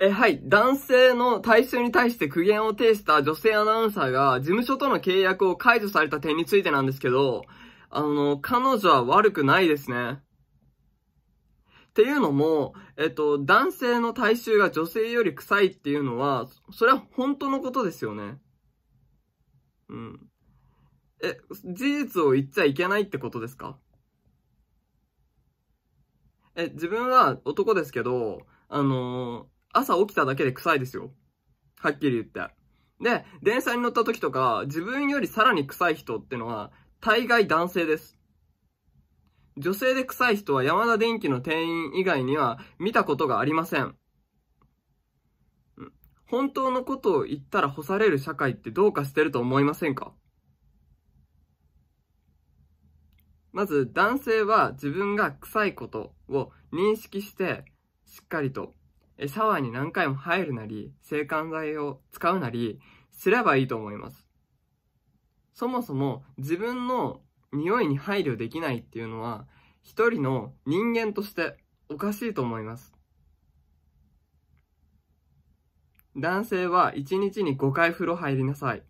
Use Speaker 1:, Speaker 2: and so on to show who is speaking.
Speaker 1: え、はい。男性の体臭に対して苦言を呈した女性アナウンサーが、事務所との契約を解除された点についてなんですけど、あの、彼女は悪くないですね。っていうのも、えっと、男性の体臭が女性より臭いっていうのは、それは本当のことですよね。うん。え、事実を言っちゃいけないってことですかえ、自分は男ですけど、あのー朝起きただけで臭いですよ。はっきり言って。で、電車に乗った時とか、自分よりさらに臭い人ってのは、大概男性です。女性で臭い人は山田電機の店員以外には見たことがありません。本当のことを言ったら干される社会ってどうかしてると思いませんかまず男性は自分が臭いことを認識してしっかりとえ、シャワーに何回も入るなり、制汗剤を使うなり、すればいいと思います。そもそも自分の匂いに配慮できないっていうのは、一人の人間としておかしいと思います。男性は一日に5回風呂入りなさい。